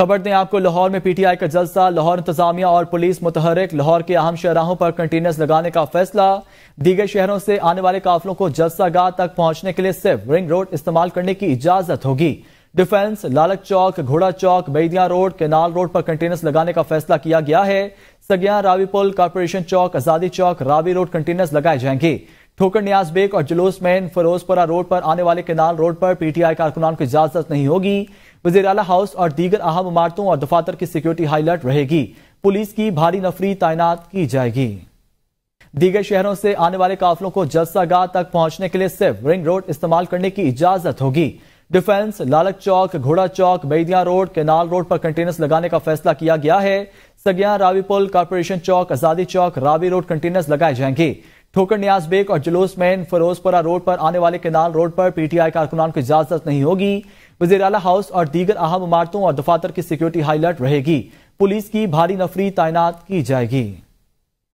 खबर दें आपको लाहौर में पीटीआई का जलसा लाहौर इंतजामिया और पुलिस मुतहरक लाहौर के अहम शहराहों पर कंटेनर्स लगाने का फैसला दीगर शहरों से आने वाले काफिलों को जलसा गाह तक पहुंचने के लिए सिर्फ रिंग रोड इस्तेमाल करने की इजाजत होगी डिफेंस लालक चौक घोड़ा Chowk Bedian road canal road पर कंटेनर्स लगाने का फैसला किया गया है सगिया रावी पुल कारपोरेशन चौक आजादी चौक रावी रोड कंटेनर्स लगाए जाएंगे ठोकर न्याज बेग और जुलूस मैन फिरोजपुरा रोड पर आने वाले केनाल रोड पर पीटीआई कारकुनान को इजाजत नहीं होगी वजीर अला हाउस और दीगर अहम इमारतों और दफातर की सिक्योरिटी हाईलाइट रहेगी पुलिस की भारी नफरी तैनात की जाएगी दीगर शहरों से आने वाले काफिलों को जलसागाह तक पहुंचने के लिए सिर्फ रिंग रोड इस्तेमाल करने की इजाजत होगी डिफेंस लालक चौक घोड़ा Chowk Bedian road canal road पर कंटेनर्स लगाने का फैसला किया गया है सगिया रावी पुल कारपोरेशन चौक आजादी चौक रावी रोड कंटेनर्स लगाए जाएंगे ठोकर न्याज बेग और जुलूस मैन फिरोजपुरा रोड पर आने वाले केनाल रोड पर पीटीआई कारकुनान को इजाजत नहीं होगी वजीर अला हाउस और दीगर अहम इमारतों और दफातर की सिक्योरिटी हाईलाइट रहेगी पुलिस की भारी नफरी तैनात की जाएगी